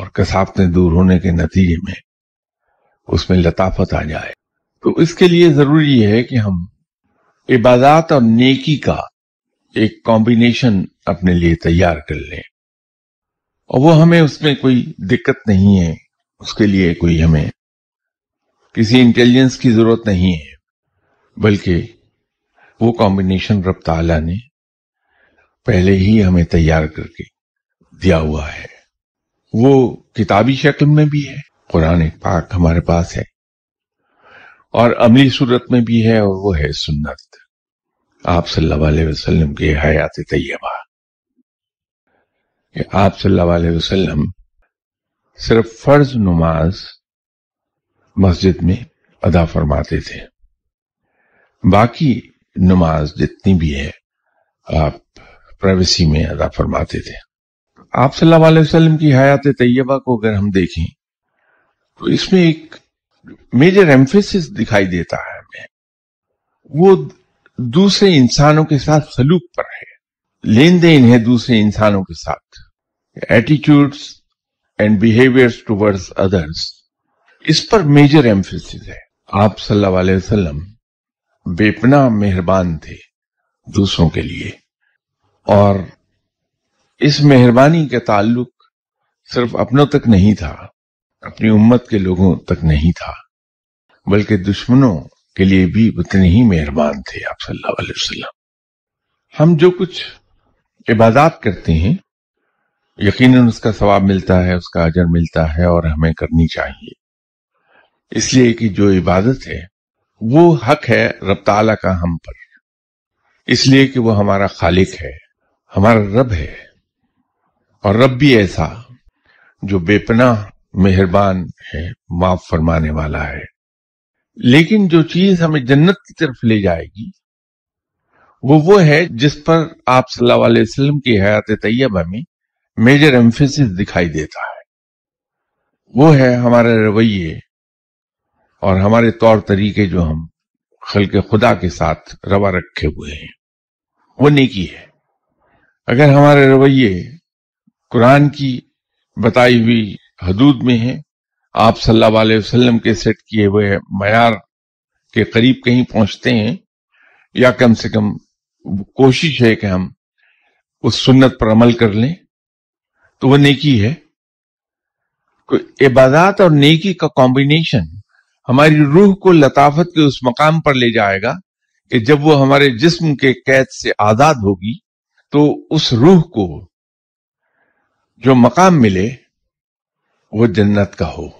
और कसाबतें दूर होने के नतीजे में उसमें लताफत आ जाए तो इसके लिए जरूरी है कि हम इबादत और नेकी का एक कॉम्बिनेशन अपने लिए तैयार कर लें और वो हमें उसमें कोई दिक्कत नहीं है उसके लिए कोई हमें किसी इंटेलिजेंस की जरूरत नहीं है बल्कि वो कॉम्बिनेशन रब ताला ने पहले ही हमें तैयार करके दिया हुआ है वो किताबी शक्ल में भी है कुरान पाक हमारे पास है और अमली सूरत में भी है और वो है सुन्नत आप सल्लल्लाहु अलैहि वसल्लम हयात तैयबा आप सल्लल्लाहु अलैहि वसल्लम सिर्फ फर्ज नमाज मस्जिद में अदा फरमाते थे बाकी नमाज जितनी भी है आप प्राइवेसी में अदा फरमाते थे आप सल्लल्लाहु अलैहि वसल्लम की हयात तैयबा को अगर हम देखें तो इसमें एक मेजर एम्फेसिस दिखाई देता है हमें वो दूसरे इंसानों के साथ सलूक पर है लेन देन है दूसरे इंसानों के साथ attitudes and behaviours towards others इस पर मेजर एम्फेसिस है आप सल्लल्लाहु अलैहि वसल्लम बेपना मेहरबान थे दूसरों के लिए और इस मेहरबानी का ताल्लुक सिर्फ अपनों तक नहीं था अपनी उम्मत के लोगों तक नहीं था बल्कि दुश्मनों के लिए भी उतने ही मेहरबान थे आप सल्लल्लाहु अलैहि वसल्लम हम जो कुछ इबादत करते हैं यकीनन उसका सवाब मिलता है उसका अजर मिलता है और हमें करनी चाहिए इसलिए कि जो इबादत है वो हक है रब का हम पर इसलिए कि वो हमारा खालिक है हमारा रब है और रब भी ऐसा जो बेपना मेहरबान है माफ फरमाने वाला है लेकिन जो चीज हमें जन्नत की तरफ ले जाएगी वो वो है जिस पर आप सल्लल्लाहु अलैहि वसल्लम की हयात तैयबा में मेजर एम्फेसिस दिखाई देता है वो है हमारे रवैये और हमारे तौर तरीके जो हम खल के खुदा के साथ रवा रखे हुए हैं वो नेकी है अगर हमारे रवैये कुरान की बताई हुई हदूद में है आप सल्लल्लाहु अलैहि वसल्लम के सेट किए हुए मैार के करीब कहीं पहुंचते हैं या कम से कम कोशिश है कि हम उस सुन्नत पर अमल कर लें तो वह नेकी है इबादत और नेकी का कॉम्बिनेशन हमारी रूह को लताफत के उस मकाम पर ले जाएगा कि जब वो हमारे जिस्म के कैद से आजाद होगी तो उस रूह को जो मकाम मिले वो जन्नत का हो